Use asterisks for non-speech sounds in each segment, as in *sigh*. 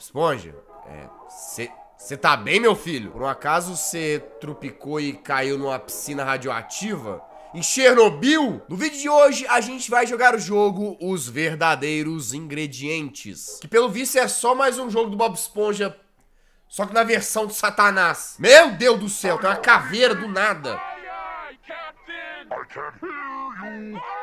Bob Esponja? É. Você tá bem, meu filho? Por um acaso você trupicou e caiu numa piscina radioativa? Em Chernobyl? No vídeo de hoje a gente vai jogar o jogo Os Verdadeiros Ingredientes. Que pelo visto é só mais um jogo do Bob Esponja, só que na versão de Satanás. Meu Deus do céu, tem uma caveira do nada. I, I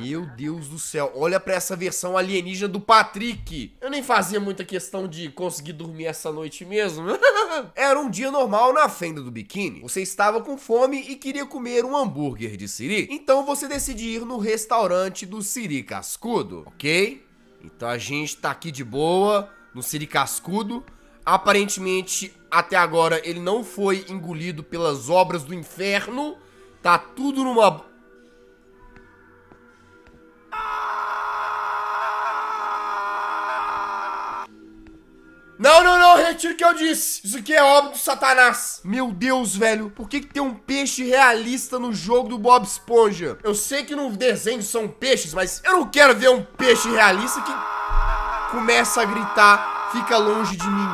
Meu Deus do céu, olha para essa versão alienígena do Patrick. Eu nem fazia muita questão de conseguir dormir essa noite mesmo. *laughs* Era um dia normal na fenda do biquíni. Você estava com fome e queria comer um hambúrguer de siri. Então você decide ir no restaurante do siri cascudo, ok? Então a gente tá aqui de boa no siri cascudo. Aparentemente, até agora, ele não foi engolido pelas obras do inferno. Tá tudo numa retiro o que eu disse. Isso aqui é obra do Satanás. Meu Deus, velho. Por que, que tem um peixe realista no jogo do Bob Esponja? Eu sei que no desenho são peixes, mas eu não quero ver um peixe realista que começa a gritar, fica longe de mim.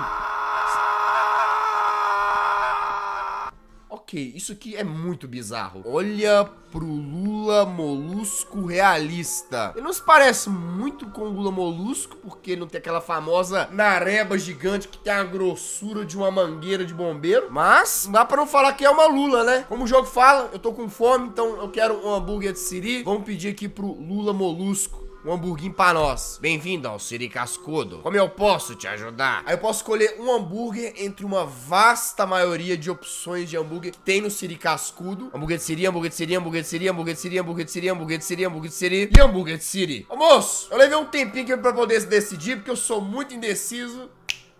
isso aqui é muito bizarro. Olha pro Lula Molusco realista. Ele não se parece muito com o Lula Molusco, porque não tem aquela famosa nareba gigante que tem a grossura de uma mangueira de bombeiro. Mas não dá pra não falar que é uma Lula, né? Como o jogo fala, eu tô com fome, então eu quero um hambúrguer de siri. Vamos pedir aqui pro Lula Molusco um hamburguinho pra nós. Bem-vindo ao Siri Cascudo. Como eu posso te ajudar? Aí eu posso escolher um hambúrguer entre uma vasta maioria de opções de hambúrguer que tem no Siri Cascudo. Hambúrguer de Siri, hambúrguer de Siri, hambúrguer de Siri, hambúrguer de Siri, hambúrguer de Siri, hambúrguer de Siri, hambúrguer de Siri e hambúrguer de Siri. Almoço? eu levei um tempinho aqui pra poder decidir porque eu sou muito indeciso.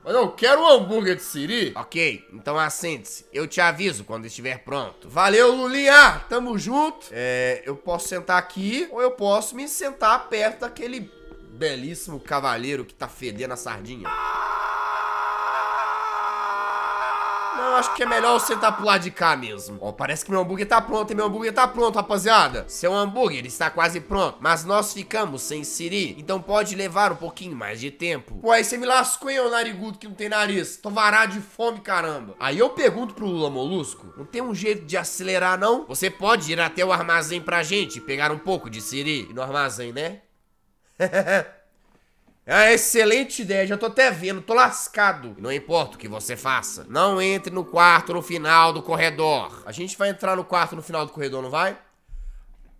Mas eu quero um hambúrguer de siri. Ok, então assente-se. Eu te aviso quando estiver pronto. Valeu, Lulinha. Tamo junto. É, eu posso sentar aqui ou eu posso me sentar perto daquele belíssimo cavaleiro que tá fedendo a sardinha. eu acho que é melhor você sentar tá pro lado de cá mesmo. Ó, parece que meu hambúrguer tá pronto, e Meu hambúrguer tá pronto, rapaziada. Seu hambúrguer está quase pronto, mas nós ficamos sem siri, então pode levar um pouquinho mais de tempo. Pô, aí você me lascou, hein, ô narigudo que não tem nariz. Tô varado de fome, caramba. Aí eu pergunto pro Lula Molusco, não tem um jeito de acelerar, não? Você pode ir até o armazém pra gente pegar um pouco de siri no armazém, né? Hehehe *laughs* É uma excelente ideia, já tô até vendo, tô lascado. não importa o que você faça, não entre no quarto no final do corredor. A gente vai entrar no quarto no final do corredor, não vai?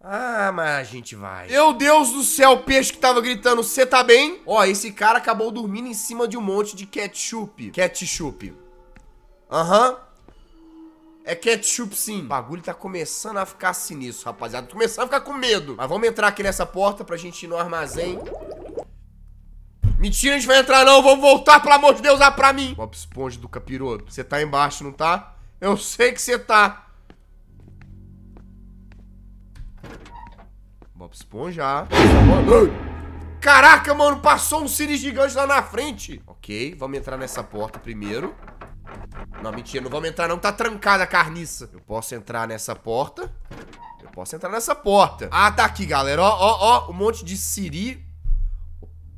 Ah, mas a gente vai. Meu Deus do céu, o peixe que tava gritando, você tá bem? Ó, esse cara acabou dormindo em cima de um monte de ketchup. Ketchup. Aham. Uhum. É ketchup sim. O bagulho tá começando a ficar sinistro, rapaziada. Tô começando a ficar com medo. Mas vamos entrar aqui nessa porta pra gente ir no armazém Mentira, a gente vai entrar não. Vamos voltar, pelo amor de Deus, lá pra mim. Bob Esponja do capiroto. Você tá embaixo, não tá? Eu sei que você tá. Bob Esponja. Caraca, mano, passou um Siri gigante lá na frente. Ok, vamos entrar nessa porta primeiro. Não, mentira, não vamos entrar não, tá trancada a carniça. Eu posso entrar nessa porta. Eu posso entrar nessa porta. Ah, tá aqui, galera. Ó, ó, ó, um monte de Siri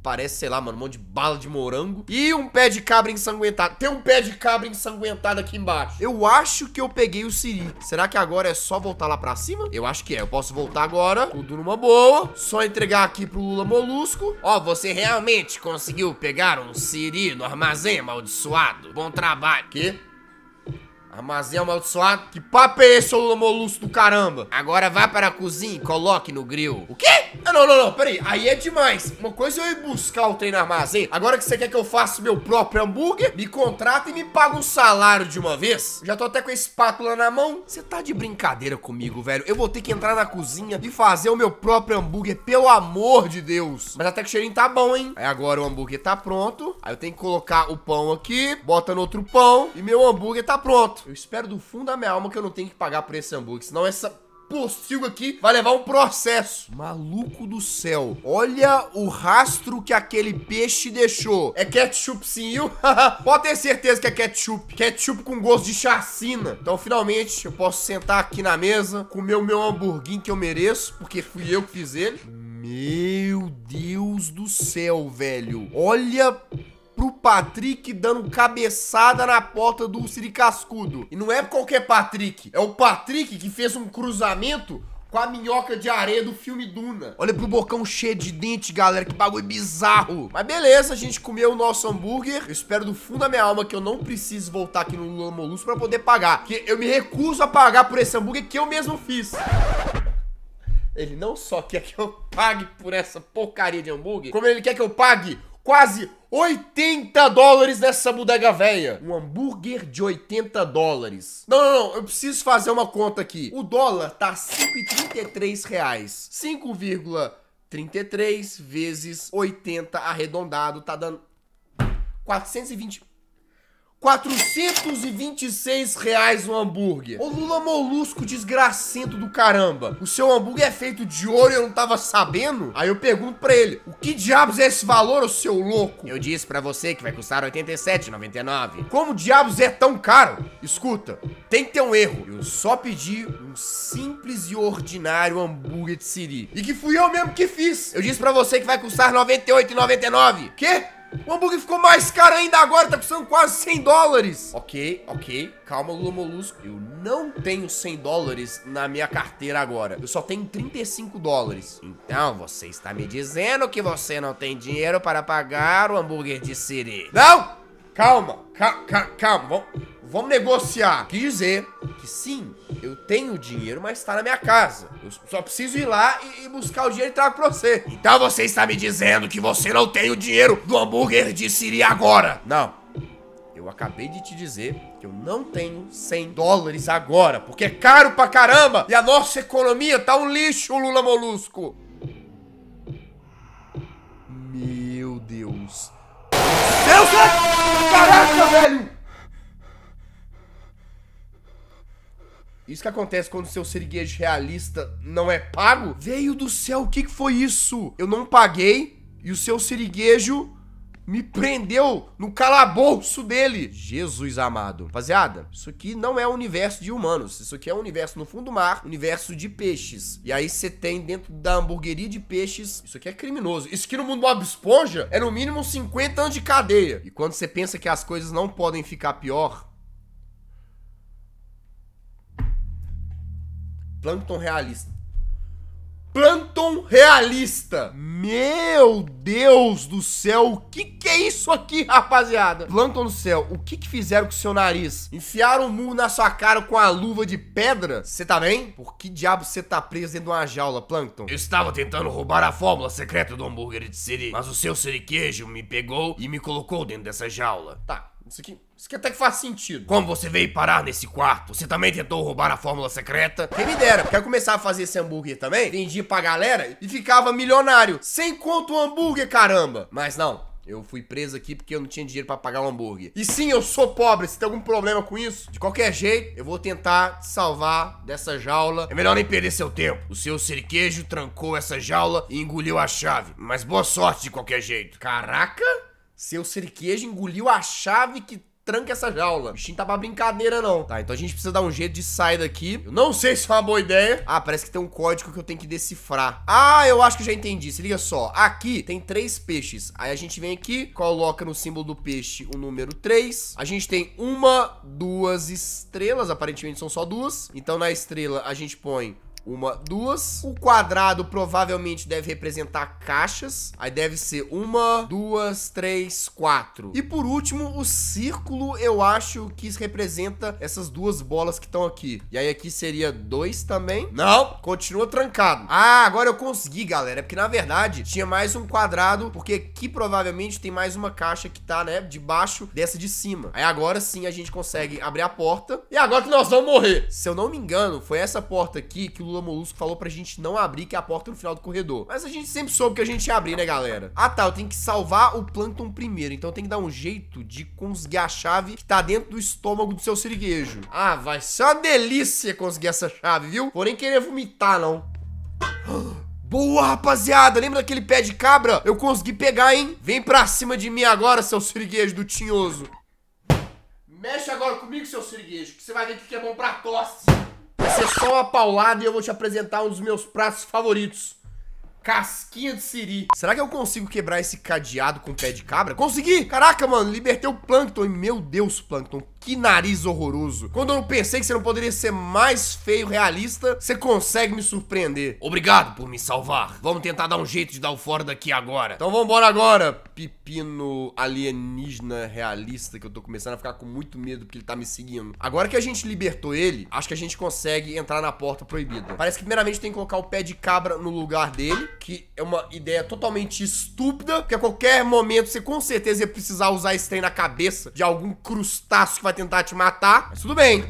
Parece, sei lá, mano, um monte de bala de morango. E um pé de cabra ensanguentado. Tem um pé de cabra ensanguentado aqui embaixo. Eu acho que eu peguei o Siri. Será que agora é só voltar lá pra cima? Eu acho que é. Eu posso voltar agora, tudo numa boa. Só entregar aqui pro Lula Molusco. Ó, você realmente conseguiu pegar um Siri no armazém, amaldiçoado? Bom trabalho. Que? Armazém amaldiçoado? Que papo é esse, ô Molusco do caramba? Agora vá para a cozinha e coloque no grill. O quê? Ah, não, não, não, peraí. Aí é demais. Uma coisa é eu ir buscar o trem no armazém. Agora que você quer que eu faça meu próprio hambúrguer, me contrata e me paga um salário de uma vez. Já tô até com a espátula na mão. Você tá de brincadeira comigo, velho. Eu vou ter que entrar na cozinha e fazer o meu próprio hambúrguer, pelo amor de Deus. Mas até que o cheirinho tá bom, hein? Aí agora o hambúrguer tá pronto. Aí eu tenho que colocar o pão aqui, bota no outro pão e meu hambúrguer tá pronto. Eu espero do fundo da minha alma que eu não tenho que pagar por esse hambúrguer, senão essa postigo aqui vai levar um processo. Maluco do céu. Olha o rastro que aquele peixe deixou. É ketchup sim, viu? *laughs* Pode ter certeza que é ketchup. Ketchup com gosto de chacina. Então, finalmente, eu posso sentar aqui na mesa, comer o meu hamburguinho que eu mereço, porque fui eu que fiz ele. Meu Deus do céu, velho. Olha pro Patrick dando cabeçada na porta do Siri Cascudo. E não é qualquer Patrick, é o Patrick que fez um cruzamento com a minhoca de areia do filme Duna. Olha pro bocão cheio de dente, galera, que bagulho bizarro. Mas beleza, a gente comeu o nosso hambúrguer. Eu espero do fundo da minha alma que eu não precise voltar aqui no Lula Molusco pra poder pagar. Porque eu me recuso a pagar por esse hambúrguer que eu mesmo fiz. Ele não só quer que eu pague por essa porcaria de hambúrguer, como ele quer que eu pague quase 80 dólares nessa bodega véia. Um hambúrguer de 80 dólares. Não, não, não, eu preciso fazer uma conta aqui. O dólar tá 5,33 reais. 5,33 vezes 80 arredondado tá dando 420 426 reais o um hambúrguer. Ô Lula Molusco desgracento do caramba, o seu hambúrguer é feito de ouro e eu não tava sabendo? Aí eu pergunto pra ele, o que diabos é esse valor, ô seu louco? Eu disse pra você que vai custar 87,99. Como diabos é tão caro? Escuta, tem que ter um erro. Eu só pedi um simples e ordinário hambúrguer de siri. E que fui eu mesmo que fiz. Eu disse pra você que vai custar 98,99. Quê? O hambúrguer ficou mais caro ainda agora, tá precisando quase 100 dólares. Ok, ok. Calma, Lula Molusco. Eu não tenho 100 dólares na minha carteira agora. Eu só tenho 35 dólares. Então, você está me dizendo que você não tem dinheiro para pagar o hambúrguer de siri. Não! Calma, cal calma. Vamos, vamos negociar. Quer dizer que sim, eu tenho dinheiro, mas tá na minha casa. Eu só preciso ir lá e, e buscar o dinheiro e trago pra você. Então você está me dizendo que você não tem o dinheiro do hambúrguer de Siri agora? Não. Eu acabei de te dizer que eu não tenho 100 dólares agora, porque é caro pra caramba e a nossa economia tá um lixo, Lula Molusco. Meu Deus. Deus! Caraca, velho! Isso que acontece quando seu siriguejo realista não é pago? Veio do céu, o que, que foi isso? Eu não paguei e o seu siriguejo me prendeu no calabouço dele. Jesus amado. Rapaziada, isso aqui não é um universo de humanos. Isso aqui é um universo no fundo do mar, universo de peixes. E aí você tem dentro da hamburgueria de peixes. Isso aqui é criminoso. Isso aqui no mundo Bob Esponja é no mínimo 50 anos de cadeia. E quando você pensa que as coisas não podem ficar pior, Plankton realista. Plankton realista. Meu Deus do céu, o que, que é isso aqui, rapaziada? Plankton do céu, o que, que fizeram com o seu nariz? Enfiaram o mu na sua cara com a luva de pedra? Você tá bem? Por que diabo você tá preso dentro de uma jaula, Plankton? Eu estava tentando roubar a fórmula secreta do hambúrguer de Siri, mas o seu siri queijo me pegou e me colocou dentro dessa jaula. Tá, isso aqui, isso aqui até que faz sentido. Como você veio parar nesse quarto? Você também tentou roubar a fórmula secreta? Quem me dera, quer começar a fazer esse hambúrguer também? Vendia pra galera e ficava milionário. Sem quanto o hambúrguer, caramba. Mas não, eu fui preso aqui porque eu não tinha dinheiro para pagar o um hambúrguer. E sim, eu sou pobre. Se tem algum problema com isso, de qualquer jeito, eu vou tentar te salvar dessa jaula. É melhor nem perder seu tempo. O seu seriquejo trancou essa jaula e engoliu a chave. Mas boa sorte de qualquer jeito. Caraca! Seu cerquejo engoliu a chave que tranca essa jaula. O bichinho tá pra brincadeira, não. Tá, então a gente precisa dar um jeito de sair daqui. Eu não sei se é uma boa ideia. Ah, parece que tem um código que eu tenho que decifrar. Ah, eu acho que já entendi. Se liga só. Aqui tem três peixes. Aí a gente vem aqui, coloca no símbolo do peixe o número três. A gente tem uma, duas estrelas. Aparentemente são só duas. Então na estrela a gente põe uma, duas. O quadrado provavelmente deve representar caixas. Aí deve ser uma, duas, três, quatro. E por último, o círculo eu acho que representa essas duas bolas que estão aqui. E aí aqui seria dois também. Não, continua trancado. Ah, agora eu consegui, galera. É porque na verdade tinha mais um quadrado, porque aqui provavelmente tem mais uma caixa que tá, né, debaixo dessa de cima. Aí agora sim a gente consegue abrir a porta. E agora que nós vamos morrer. Se eu não me engano, foi essa porta aqui que o Lula Molusco falou pra gente não abrir, que é a porta no final do corredor. Mas a gente sempre soube que a gente ia abrir, né, galera? Ah, tá, eu tenho que salvar o plâncton primeiro, então tem que dar um jeito de conseguir a chave que tá dentro do estômago do seu siriguejo. Ah, vai ser uma delícia conseguir essa chave, viu? Porém, querer vomitar, não. *gasps* Boa, rapaziada! Lembra daquele pé de cabra? Eu consegui pegar, hein? Vem pra cima de mim agora, seu siriguejo do tinhoso. Mexe agora comigo, seu siriguejo, que você vai ver o que é bom pra tosse. Vai ser só uma paulada e eu vou te apresentar um dos meus pratos favoritos. Casquinha de siri. Será que eu consigo quebrar esse cadeado com o pé de cabra? Consegui! Caraca, mano, libertei o Plankton. E meu Deus, Plankton, que nariz horroroso. Quando eu não pensei que você não poderia ser mais feio, realista, você consegue me surpreender. Obrigado por me salvar. Vamos tentar dar um jeito de dar o fora daqui agora. Então vambora agora, pepino alienígena realista, que eu tô começando a ficar com muito medo porque ele tá me seguindo. Agora que a gente libertou ele, acho que a gente consegue entrar na porta proibida. Parece que primeiramente tem que colocar o pé de cabra no lugar dele, que é uma ideia totalmente estúpida, porque a qualquer momento você com certeza ia precisar usar esse trem na cabeça de algum crustáceo que vai tentar te matar, mas tudo bem.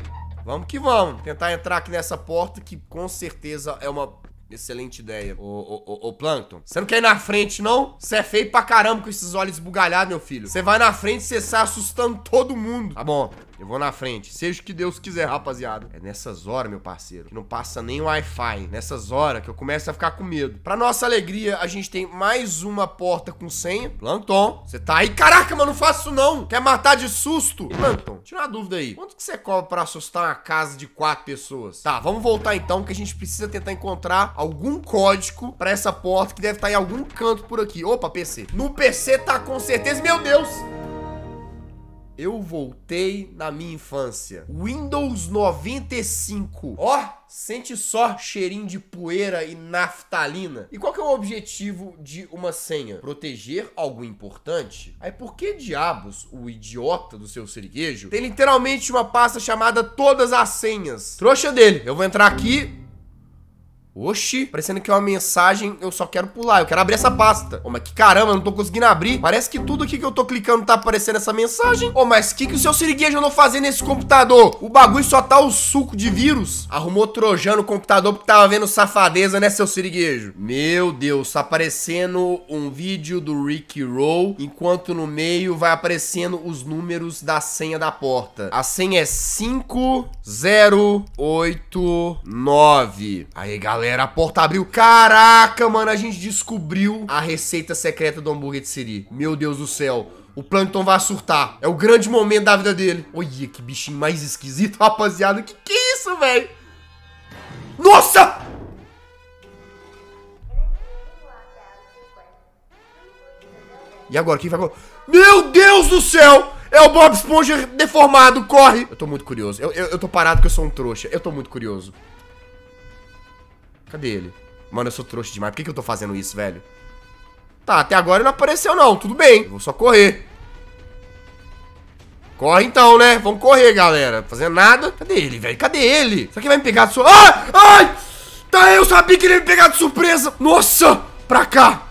Vamos que vamos. Tentar entrar aqui nessa porta, que com certeza é uma Excelente ideia. Ô, ô, ô, ô, Plankton, você não quer ir na frente, não? Você é feio pra caramba com esses olhos esbugalhados, meu filho. Você vai na frente e você sai assustando todo mundo. Tá bom. Eu vou na frente. Seja o que Deus quiser, rapaziada. É nessas horas, meu parceiro, que não passa nem Wi-Fi. Nessas horas que eu começo a ficar com medo. Pra nossa alegria, a gente tem mais uma porta com senha. Planton, você tá aí? Caraca, mano, não faço não. Quer matar de susto? Planton, tira uma dúvida aí. Quanto que você cobra pra assustar uma casa de quatro pessoas? Tá, vamos voltar então, que a gente precisa tentar encontrar algum código pra essa porta que deve estar tá em algum canto por aqui. Opa, PC. No PC tá com certeza. Meu Deus! Eu voltei na minha infância. Windows 95. Ó, oh, sente só cheirinho de poeira e naftalina. E qual que é o objetivo de uma senha? Proteger algo importante? Aí por que diabos o idiota do seu seriguejo tem literalmente uma pasta chamada todas as senhas? Trouxa dele, eu vou entrar aqui, Oxi, parecendo que é uma mensagem, eu só quero pular, eu quero abrir essa pasta. Ô, mas que caramba, eu não tô conseguindo abrir. Parece que tudo aqui que eu tô clicando tá aparecendo essa mensagem. Ô, mas que que o seu siriguejo andou fazendo nesse computador? O bagulho só tá o suco de vírus. Arrumou trojando o computador porque tava vendo safadeza, né, seu siriguejo? Meu Deus, tá aparecendo um vídeo do Ricky Roll, enquanto no meio vai aparecendo os números da senha da porta. A senha é 5089. Aí, galera era a porta abriu. Caraca, mano, a gente descobriu a receita secreta do hambúrguer de Siri. Meu Deus do céu. O Plankton vai surtar. É o grande momento da vida dele. Olha que bichinho mais esquisito, *laughs* rapaziada. Que que é isso, velho? Nossa! E agora? Quem vai... Meu Deus do céu! É o Bob Esponja deformado, corre! Eu tô muito curioso. Eu, eu, eu tô parado porque eu sou um trouxa. Eu tô muito curioso. Cadê ele? Mano, eu sou trouxa demais. Por que, que eu tô fazendo isso, velho? Tá, até agora ele não apareceu não. Tudo bem. Eu vou só correr. Corre então, né? Vamos correr, galera. Fazendo nada. Cadê ele, velho? Cadê ele? Será que vai me pegar de surpresa? Ai! Ai! Tá, eu sabia que ele ia me pegar de surpresa. Nossa! Pra cá.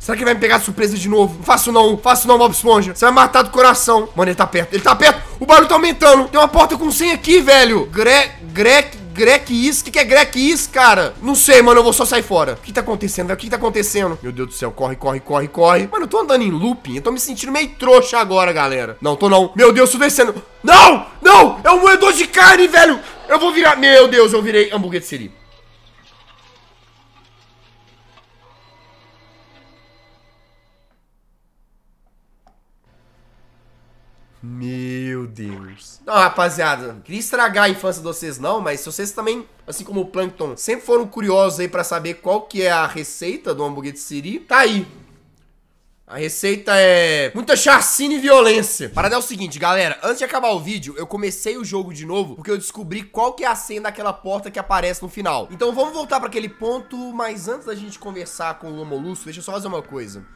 Será que ele vai me pegar de surpresa de novo? Não faço não, faço não, Bob Esponja. Você vai matar do coração. Mano, ele tá perto, ele tá perto. O barulho tá aumentando. Tem uma porta com 100 aqui, velho. Gre... Greg... Greg Is? O que, que é Greg Is, cara? Não sei, mano. Eu vou só sair fora. O que tá acontecendo? O que tá acontecendo? Meu Deus do céu. Corre, corre, corre, corre. Mano, eu tô andando em looping. Eu tô me sentindo meio trouxa agora, galera. Não, tô não. Meu Deus, tô descendo. Não! Não! É um moedor de carne, velho! Eu vou virar... Meu Deus, eu virei hambúrguer de siri. Me Deus. Não, rapaziada, não queria estragar a infância de vocês não, mas se vocês também, assim como o Plankton, sempre foram curiosos aí pra saber qual que é a receita do hambúrguer de siri, tá aí. A receita é muita chacina e violência. Parada é o seguinte, galera. Antes de acabar o vídeo, eu comecei o jogo de novo porque eu descobri qual que é a senha daquela porta que aparece no final. Então vamos voltar para aquele ponto, mas antes da gente conversar com o Lomolus, deixa eu só fazer uma coisa.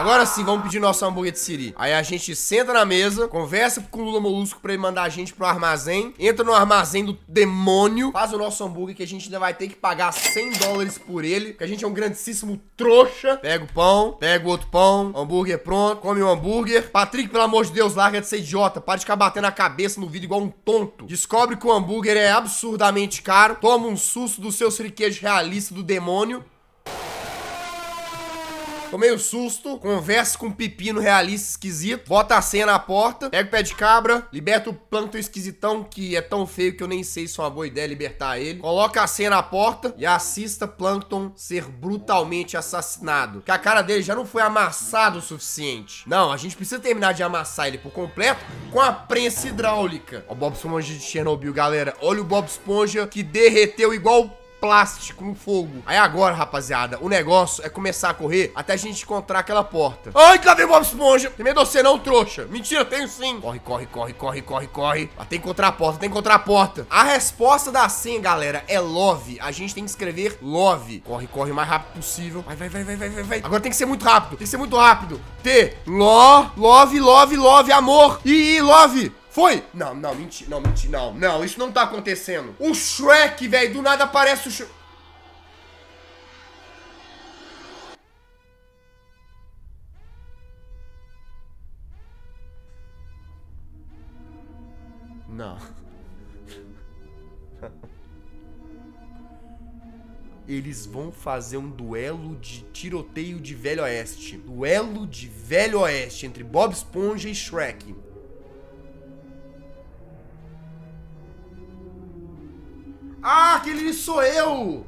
Agora sim, vamos pedir nosso hambúrguer de siri. Aí a gente senta na mesa, conversa com o Lula Molusco pra ele mandar a gente pro armazém, entra no armazém do demônio, faz o nosso hambúrguer que a gente ainda vai ter que pagar 100 dólares por ele, que a gente é um grandíssimo trouxa. Pega o pão, pega o outro pão, hambúrguer é pronto, come o hambúrguer. Patrick, pelo amor de Deus, larga de ser idiota, para de ficar batendo a cabeça no vídeo igual um tonto. Descobre que o hambúrguer é absurdamente caro, toma um susto do seu siriquejo realista do demônio. Tomei o um susto, converso com um pepino realista esquisito, bota a senha na porta, pega o pé de cabra, liberta o plâncton esquisitão que é tão feio que eu nem sei se é uma boa ideia é libertar ele. Coloca a senha na porta e assista Plankton ser brutalmente assassinado. Que a cara dele já não foi amassado o suficiente. Não, a gente precisa terminar de amassar ele por completo com a prensa hidráulica. Ó o Bob Esponja de Chernobyl, galera. Olha o Bob Esponja que derreteu igual plástico no fogo. Aí agora, rapaziada, o negócio é começar a correr até a gente encontrar aquela porta. Ai, cadê Bob Esponja? Tem medo de você não, trouxa? Mentira, tenho sim. Corre, corre, corre, corre, corre, corre. Ah, tem que encontrar a porta, tem que encontrar a porta. A resposta da senha, galera, é love. A gente tem que escrever love. Corre, corre o mais rápido possível. Vai, vai, vai, vai, vai, vai, vai. Agora tem que ser muito rápido, tem que ser muito rápido. T, lo, love, love, love, amor. E, love. Foi! Não, não, mentira, não, mentira, não, não, isso não tá acontecendo. O Shrek, velho, do nada aparece o Shrek. Não. *laughs* Eles vão fazer um duelo de tiroteio de Velho Oeste. Duelo de Velho Oeste entre Bob Esponja e Shrek. sou eu!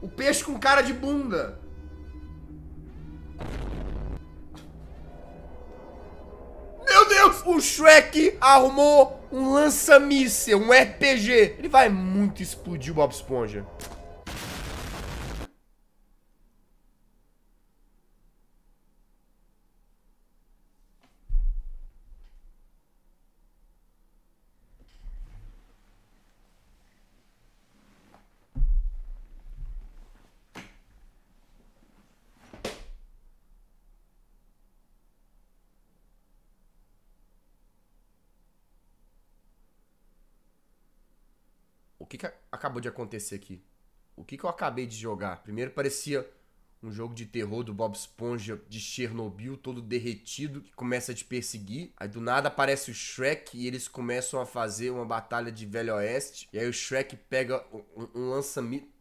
O peixe com cara de bunda. Meu Deus! O Shrek arrumou um lança-míssel, um RPG. Ele vai muito explodir o Bob Esponja. que, que acabou de acontecer aqui? O que, que eu acabei de jogar? Primeiro parecia um jogo de terror do Bob Esponja de Chernobyl, todo derretido, que começa a te perseguir. Aí do nada aparece o Shrek e eles começam a fazer uma batalha de Velho Oeste. E aí o Shrek pega um, um lança-mito